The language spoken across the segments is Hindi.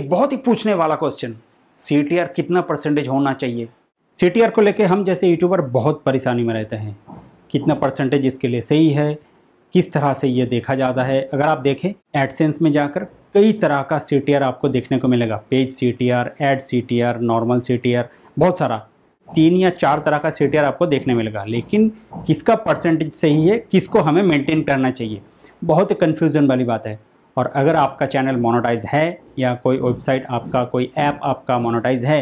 एक बहुत ही पूछने वाला क्वेश्चन सी कितना परसेंटेज होना चाहिए सी को लेके हम जैसे यूट्यूबर बहुत परेशानी में रहते हैं कितना परसेंटेज इसके लिए सही है किस तरह से ये देखा जाता है अगर आप देखें एडसेंस में जाकर कई तरह का सी आपको देखने को मिलेगा page C T R ad C T R normal C T R बहुत सारा तीन या चार तरह का सी आपको देखने मिलेगा लेकिन किसका परसेंटेज सही है किसको हमें मेंटेन करना चाहिए बहुत कन्फ्यूज़न वाली बात है और अगर आपका चैनल मोनोटाइज है या कोई वेबसाइट आपका कोई ऐप आपका मोनोटाइज है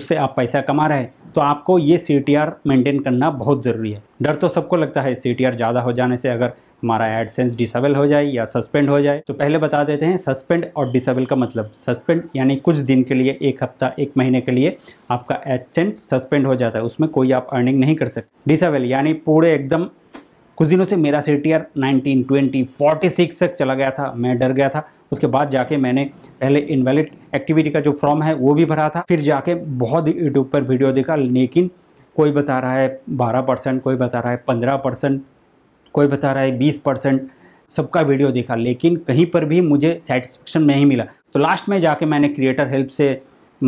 उससे आप पैसा कमा रहे हैं तो आपको ये सी टी आर मेंटेन करना बहुत ज़रूरी है डर तो सबको लगता है सी टी आर ज़्यादा हो जाने से अगर हमारा एडसेंस डिसेबल हो जाए या सस्पेंड हो जाए तो पहले बता देते हैं सस्पेंड और डिसेबल का मतलब सस्पेंड यानी कुछ दिन के लिए एक हफ्ता एक महीने के लिए आपका एडसेंस सस्पेंड हो जाता है उसमें कोई आप अर्निंग नहीं कर सकते डिसेबल यानी पूरे एकदम कुछ दिनों से मेरा C T R nineteen twenty forty six तक चला गया था मैं डर गया था उसके बाद जाके मैंने पहले इनवैलिड एक्टिविटी का जो फॉर्म है वो भी भरा था फिर जाके बहुत यूट्यूब पर वीडियो देखा लेकिन कोई बता रहा है बारह परसेंट कोई बता रहा है पंद्रह परसेंट कोई बता रहा है बीस परसेंट सबका वीडियो देखा लेकिन कहीं पर भी मुझे सेटिस्फेक्शन नहीं मिला तो लास्ट में जाके मैंने क्रिएटर हेल्प से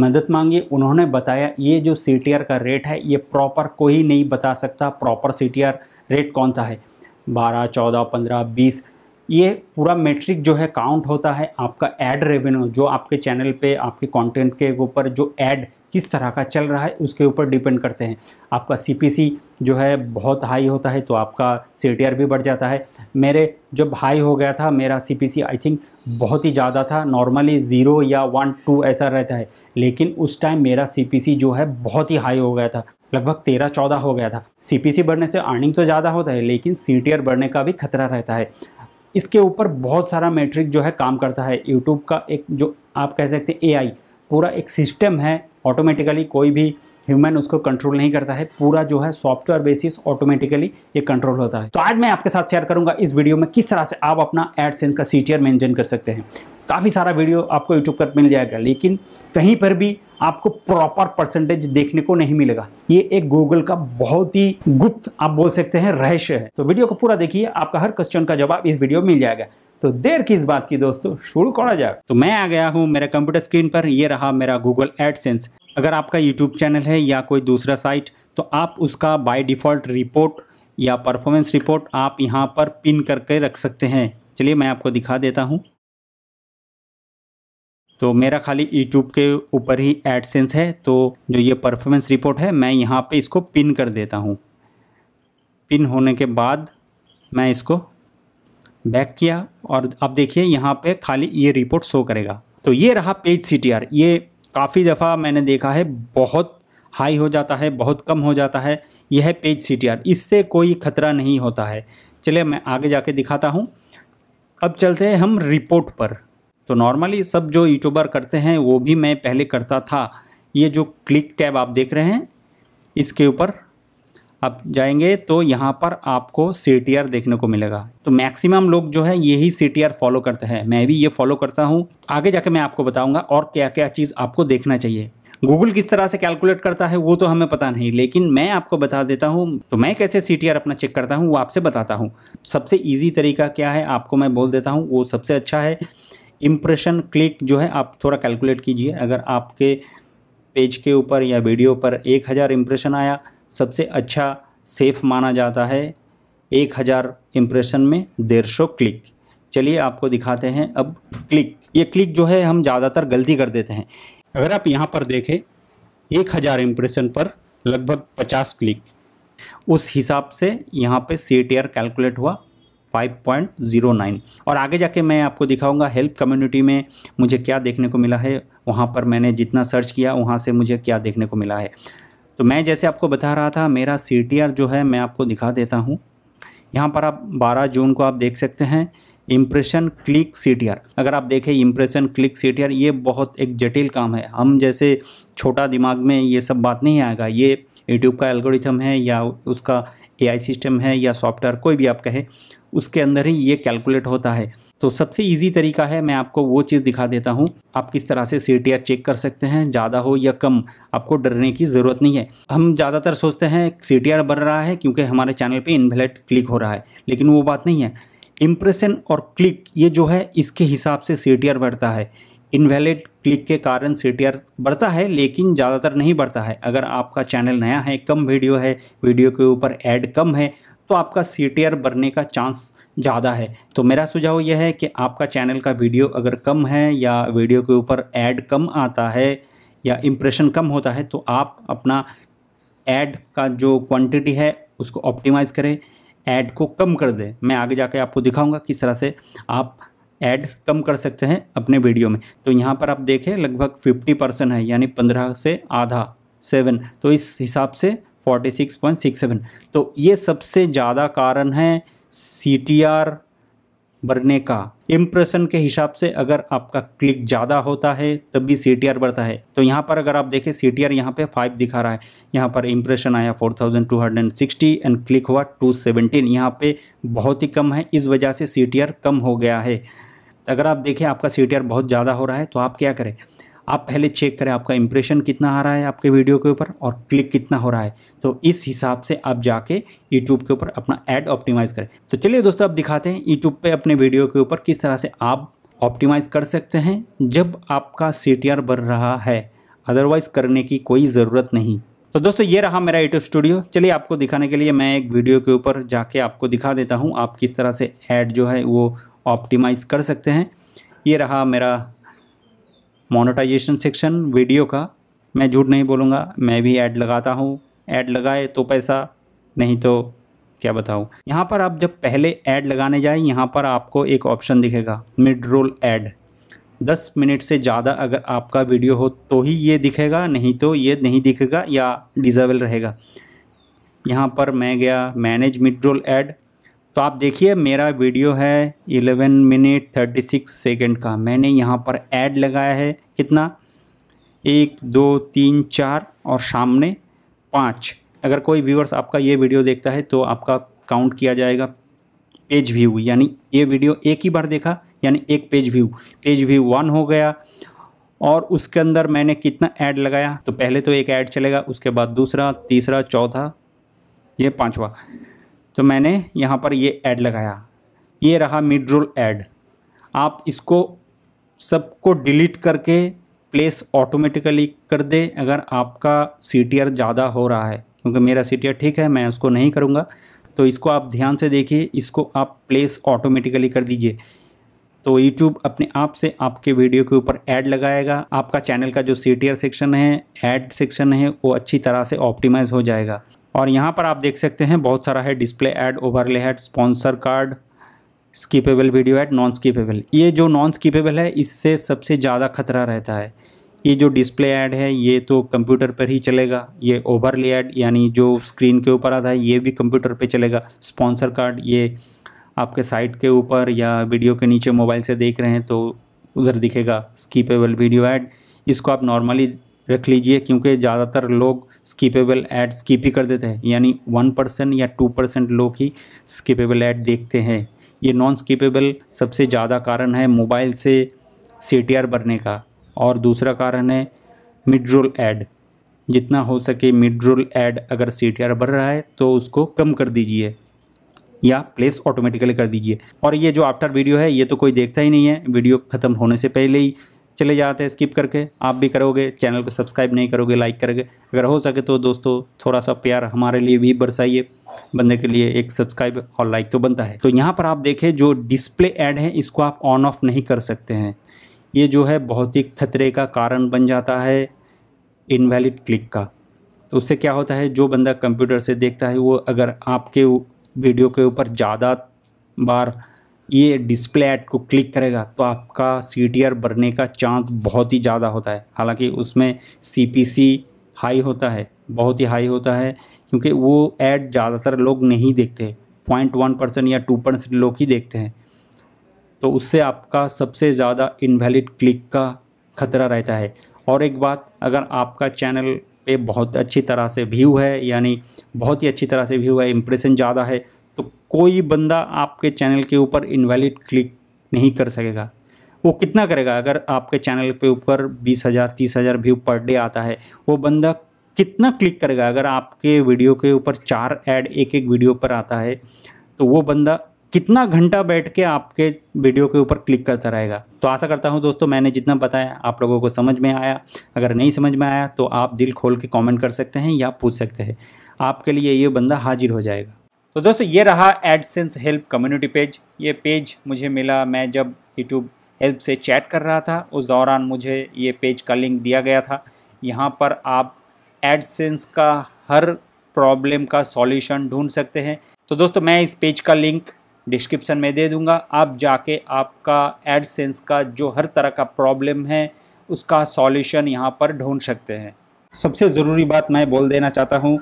मदद मांगी उन्होंने बताया ये जो सी का रेट है ये प्रॉपर कोई नहीं बता सकता प्रॉपर सी रेट कौन सा है बारह चौदह पंद्रह बीस ये पूरा मेट्रिक जो है काउंट होता है आपका एड रेवेन्यू जो आपके चैनल पे आपके कंटेंट के ऊपर जो एड किस तरह का चल रहा है उसके ऊपर डिपेंड करते हैं आपका सी जो है बहुत हाई होता है तो आपका सी भी बढ़ जाता है मेरे जब हाई हो गया था मेरा सी आई थिंक बहुत ही ज़्यादा था नॉर्मली ज़ीरो या वन टू ऐसा रहता है लेकिन उस टाइम मेरा सी जो है बहुत ही हाई हो गया था लगभग तेरह चौदह हो गया था सी बढ़ने से अर्निंग तो ज़्यादा होता है लेकिन सी बढ़ने का भी खतरा रहता है इसके ऊपर बहुत सारा मेट्रिक जो है काम करता है यूट्यूब का एक जो आप कह सकते हैं ए पूरा एक सिस्टम है ऑटोमेटिकली कोई भी ह्यूमन उसको कंट्रोल नहीं करता है पूरा जो है सॉफ्टवेयर बेसिस ऑटोमेटिकली ये कंट्रोल होता है तो आज मैं आपके साथ शेयर करूंगा इस वीडियो में किस तरह से आप अपना एडसेंस का सी मेंटेन कर सकते हैं काफ़ी सारा वीडियो आपको यूट्यूब पर मिल जाएगा लेकिन कहीं पर भी आपको प्रॉपर परसेंटेज देखने को नहीं मिलेगा ये एक गूगल का बहुत ही गुप्त आप बोल सकते हैं रहस्य है तो वीडियो को पूरा देखिए आपका हर क्वेश्चन का जवाब इस वीडियो में मिल जाएगा तो देर किस बात की दोस्तों शुरू करा जाए तो मैं आ गया हूँ मेरे कंप्यूटर स्क्रीन पर ये रहा मेरा गूगल एडसेंस अगर आपका यूट्यूब चैनल है या कोई दूसरा साइट तो आप उसका बाय डिफ़ॉल्ट रिपोर्ट या परफॉर्मेंस रिपोर्ट आप यहाँ पर पिन करके रख सकते हैं चलिए मैं आपको दिखा देता हूँ तो मेरा खाली यूट्यूब के ऊपर ही एडसेंस है तो जो ये परफॉर्मेंस रिपोर्ट है मैं यहाँ पे इसको पिन कर देता हूँ पिन होने के बाद मैं इसको बैक किया और अब देखिए यहाँ पे खाली ये रिपोर्ट शो करेगा तो ये रहा पेज सी ये काफ़ी दफ़ा मैंने देखा है बहुत हाई हो जाता है बहुत कम हो जाता है यह है पेज सी इससे कोई खतरा नहीं होता है चलिए मैं आगे जाके दिखाता हूँ अब चलते हैं हम रिपोर्ट पर तो नॉर्मली सब जो यूट्यूबर करते हैं वो भी मैं पहले करता था ये जो क्लिक टैब आप देख रहे हैं इसके ऊपर आप जाएंगे तो यहाँ पर आपको सी देखने को मिलेगा तो मैक्सिमम लोग जो है यही सी फॉलो करते हैं मैं भी ये फॉलो करता हूँ आगे जाके मैं आपको बताऊँगा और क्या क्या चीज़ आपको देखना चाहिए गूगल किस तरह से कैलकुलेट करता है वो तो हमें पता नहीं लेकिन मैं आपको बता देता हूँ तो मैं कैसे सी अपना चेक करता हूँ वो आपसे बताता हूँ सबसे ईजी तरीका क्या है आपको मैं बोल देता हूँ वो सबसे अच्छा है इम्प्रेशन क्लिक जो है आप थोड़ा कैलकुलेट कीजिए अगर आपके पेज के ऊपर या वीडियो पर एक हज़ार इम्प्रेशन आया सबसे अच्छा सेफ माना जाता है एक हज़ार इम्प्रेशन में डेढ़ सौ क्लिक चलिए आपको दिखाते हैं अब क्लिक ये क्लिक जो है हम ज़्यादातर गलती कर देते हैं अगर आप यहाँ पर देखें एक हज़ार इम्प्रेशन पर लगभग पचास क्लिक उस हिसाब से यहाँ पे सी टी आर कैलकुलेट हुआ 5.09 और आगे जाके मैं आपको दिखाऊंगा हेल्प कम्युनिटी में मुझे क्या देखने को मिला है वहाँ पर मैंने जितना सर्च किया वहाँ से मुझे क्या देखने को मिला है तो मैं जैसे आपको बता रहा था मेरा सी जो है मैं आपको दिखा देता हूँ यहाँ पर आप 12 जून को आप देख सकते हैं इम्प्रेशन क्लिक सी अगर आप देखें इम्प्रेशन क्लिक सी ये बहुत एक जटिल काम है हम जैसे छोटा दिमाग में ये सब बात नहीं आएगा ये यूट्यूब का एल्गोरिथम है या उसका ए सिस्टम है या सॉफ्टवेयर कोई भी आप कहे उसके अंदर ही ये कैलकुलेट होता है तो सबसे ईजी तरीका है मैं आपको वो चीज़ दिखा देता हूँ आप किस तरह से सी चेक कर सकते हैं ज़्यादा हो या कम आपको डरने की ज़रूरत नहीं है हम ज़्यादातर सोचते हैं सी बढ़ रहा है क्योंकि हमारे चैनल पर इनवेलेट क्लिक हो रहा है लेकिन वो बात नहीं है इम्प्रेशन और क्लिक ये जो है इसके हिसाब से सी बढ़ता है इनवैलिड क्लिक के कारण सी बढ़ता है लेकिन ज़्यादातर नहीं बढ़ता है अगर आपका चैनल नया है कम वीडियो है वीडियो के ऊपर ऐड कम है तो आपका सी बनने का चांस ज़्यादा है तो मेरा सुझाव यह है कि आपका चैनल का वीडियो अगर कम है या वीडियो के ऊपर ऐड कम आता है या इम्प्रेशन कम होता है तो आप अपना ऐड का जो क्वांटिटी है उसको ऑप्टिमाइज़ करें ऐड को कम कर दें मैं आगे जाके आपको दिखाऊंगा किस तरह से आप ऐड कम कर सकते हैं अपने वीडियो में तो यहाँ पर आप देखें लगभग 50 परसेंट है यानी 15 से आधा सेवन तो इस हिसाब से forty six point six seven तो ये सबसे ज़्यादा कारण है सी टी आर बढ़ने का इम्प्रेशन के हिसाब से अगर आपका क्लिक ज़्यादा होता है तब भी सी टी आर बढ़ता है तो यहाँ पर अगर आप देखें सी टी आर यहाँ पर फाइव दिखा रहा है यहाँ पर इम्प्रेशन आया four thousand two hundred and sixty and click हुआ टू सेवेंटीन यहाँ पर बहुत ही कम है इस वजह से सी टी आर कम हो गया है अगर आप देखें आपका सी टी आर बहुत ज़्यादा हो रहा है तो आप क्या करें आप पहले चेक करें आपका इम्प्रेशन कितना आ रहा है आपके वीडियो के ऊपर और क्लिक कितना हो रहा है तो इस हिसाब से आप जाके यूट्यूब के ऊपर अपना ऐड ऑप्टिमाइज़ करें तो चलिए दोस्तों आप दिखाते हैं यूट्यूब पे अपने वीडियो के ऊपर किस तरह से आप ऑप्टिमाइज़ कर सकते हैं जब आपका सी बढ़ रहा है अदरवाइज़ करने की कोई ज़रूरत नहीं तो दोस्तों ये रहा मेरा यूट्यूब स्टूडियो चलिए आपको दिखाने के लिए मैं एक वीडियो के ऊपर जाके आपको दिखा देता हूँ आप किस तरह से ऐड जो है वो ऑप्टिमाइज़ कर सकते हैं ये रहा मेरा मोनेटाइजेशन सेक्शन वीडियो का मैं झूठ नहीं बोलूँगा मैं भी ऐड लगाता हूँ ऐड लगाए तो पैसा नहीं तो क्या बताऊँ यहाँ पर आप जब पहले ऐड लगाने जाए यहाँ पर आपको एक ऑप्शन दिखेगा मिड रोल ऐड दस मिनट से ज़्यादा अगर आपका वीडियो हो तो ही ये दिखेगा नहीं तो ये नहीं दिखेगा या डिजेबल रहेगा यहाँ पर मैं गया मैनेज मिड रोल ऐड तो आप देखिए मेरा वीडियो है 11 मिनट 36 सेकंड का मैंने यहाँ पर ऐड लगाया है कितना एक दो तीन चार और सामने पाँच अगर कोई व्यूअर्स आपका ये वीडियो देखता है तो आपका काउंट किया जाएगा पेज व्यू यानी ये वीडियो एक ही बार देखा यानी एक page view page view one हो गया और उसके अंदर मैंने कितना ऐड लगाया तो पहले तो एक ऐड चलेगा उसके बाद दूसरा तीसरा चौथा ये पांचवा तो मैंने यहाँ पर ये ऐड लगाया ये रहा मिड रोल ऐड आप इसको सबको डिलीट करके प्लेस ऑटोमेटिकली कर दे अगर आपका सी ज़्यादा हो रहा है क्योंकि मेरा सी ठीक है मैं उसको नहीं करूँगा तो इसको आप ध्यान से देखिए इसको आप प्लेस ऑटोमेटिकली कर दीजिए तो YouTube अपने आप से आपके वीडियो के ऊपर ऐड लगाएगा आपका चैनल का जो सी सेक्शन है ऐड सेक्शन है वो अच्छी तरह से ऑप्टिमाइज़ हो जाएगा और यहाँ पर आप देख सकते हैं बहुत सारा है display ad overlay ad sponsor card skippable video ad non skippable ये जो नॉन स्कीपेबल है इससे सबसे ज़्यादा खतरा रहता है ये जो डिस्प्ले ऐड है ये तो कंप्यूटर पर ही चलेगा ये ओवरली ऐड यानी जो स्क्रीन के ऊपर आता है ये भी कंप्यूटर पे चलेगा स्पॉन्सर कार्ड ये आपके साइट के ऊपर या वीडियो के नीचे मोबाइल से देख रहे हैं तो उधर दिखेगा स्कीपेबल वीडियो ऐड इसको आप नॉर्मली रख लीजिए क्योंकि ज़्यादातर लोग स्कीपेबल ऐड स्कीप ही कर देते हैं यानी वन परसेंट या टू परसेंट लोग ही स्कीपेबल ऐड देखते हैं ये नॉन स्कीपेबल सबसे ज़्यादा कारण है मोबाइल से सी भरने का और दूसरा कारण है मिड रोल एड जितना हो सके मिड रोल एड अगर सी भर रहा है तो उसको कम कर दीजिए या प्लेस ऑटोमेटिकली कर दीजिए और ये जो आफ्टर वीडियो है ये तो कोई देखता ही नहीं है वीडियो ख़त्म होने से पहले ही चले जाते हैं स्किप करके आप भी करोगे चैनल को सब्सक्राइब नहीं करोगे लाइक करोगे अगर हो सके तो दोस्तों थोड़ा सा प्यार हमारे लिए भी बरसाइए बंदे के लिए एक सब्सक्राइब और लाइक तो बनता है तो यहाँ पर आप देखें जो डिस्प्ले ऐड है इसको आप ऑन ऑफ नहीं कर सकते हैं ये जो है बहुत ही खतरे का कारण बन जाता है इनवैलिड क्लिक का तो उससे क्या होता है जो बंदा कंप्यूटर से देखता है वो अगर आपके वीडियो के ऊपर ज़्यादा बार ये डिस्प्ले ऐड को क्लिक करेगा तो आपका सी बढ़ने का चांस बहुत ही ज़्यादा होता है हालांकि उसमें सी हाई होता है बहुत ही हाई होता है क्योंकि वो ऐड ज़्यादातर लोग नहीं देखते पॉइंट वन परसेंट या टू परसेंट लोग ही देखते हैं तो उससे आपका सबसे ज़्यादा इनवैलिड क्लिक का खतरा रहता है और एक बात अगर आपका चैनल पे बहुत अच्छी तरह से व्यू है यानी बहुत ही अच्छी तरह से व्यू है इम्प्रेशन ज़्यादा है कोई बंदा आपके चैनल के ऊपर इनवैलिड क्लिक नहीं कर सकेगा वो कितना करेगा अगर आपके चैनल पे ऊपर बीस हज़ार तीस हज़ार व्यू पर डे आता है वो बंदा कितना क्लिक करेगा अगर आपके वीडियो के ऊपर चार ऐड एक एक वीडियो पर आता है तो वो बंदा कितना घंटा बैठ के आपके वीडियो के ऊपर क्लिक करता रहेगा तो आशा करता हूँ दोस्तों मैंने जितना बताया आप लोगों को समझ में आया अगर नहीं समझ में आया तो आप दिल खोल के कॉमेंट कर सकते हैं या पूछ सकते हैं आपके लिए ये बंदा हाजिर हो जाएगा तो दोस्तों ये रहा एडसेंस हेल्प कम्युनिटी पेज ये पेज मुझे मिला मैं जब यूट्यूब हेल्प से चैट कर रहा था उस दौरान मुझे ये पेज का लिंक दिया गया था यहाँ पर आप एडसेंस का हर प्रॉब्लम का सॉल्यूशन ढूंढ सकते हैं तो दोस्तों मैं इस पेज का लिंक डिस्क्रिप्शन में दे दूंगा आप जाके आपका एडसेंस का जो हर तरह का प्रॉब्लम है उसका सॉल्यूशन यहाँ पर ढूंढ सकते हैं सबसे ज़रूरी बात मैं बोल देना चाहता हूँ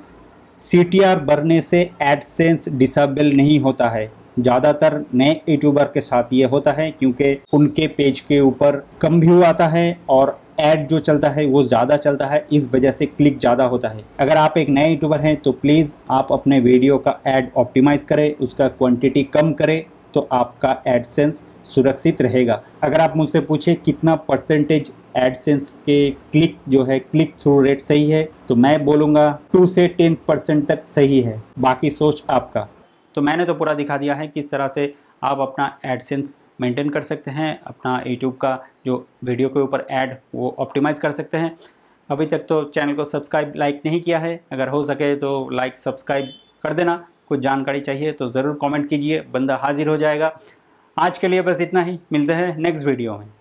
सी भरने से एडसेंस डिसेबल नहीं होता है ज़्यादातर नए यूट्यूबर के साथ ये होता है क्योंकि उनके पेज के ऊपर कम व्यू आता है और एड जो चलता है वो ज़्यादा चलता है इस वजह से क्लिक ज़्यादा होता है अगर आप एक नए यूट्यूबर हैं तो प्लीज़ आप अपने वीडियो का एड ऑप्टिमाइज़ करें उसका क्वांटिटी कम करें तो आपका एडसेंस सुरक्षित रहेगा अगर आप मुझसे पूछें कितना परसेंटेज एडसेंस के क्लिक जो है क्लिक थ्रू रेट सही है तो मैं बोलूँगा टू से टेन परसेंट तक सही है बाकी सोच आपका तो मैंने तो पूरा दिखा दिया है किस तरह से आप अपना एडसेंस मेंटेन कर सकते हैं अपना यूट्यूब का जो वीडियो के ऊपर ऐड वो ऑप्टिमाइज़ कर सकते हैं अभी तक तो चैनल को सब्सक्राइब लाइक नहीं किया है अगर हो सके तो लाइक सब्सक्राइब कर देना कुछ जानकारी चाहिए तो ज़रूर कॉमेंट कीजिए बंदा हाजिर हो जाएगा आज के लिए बस इतना ही मिलते हैं नेक्स्ट वीडियो में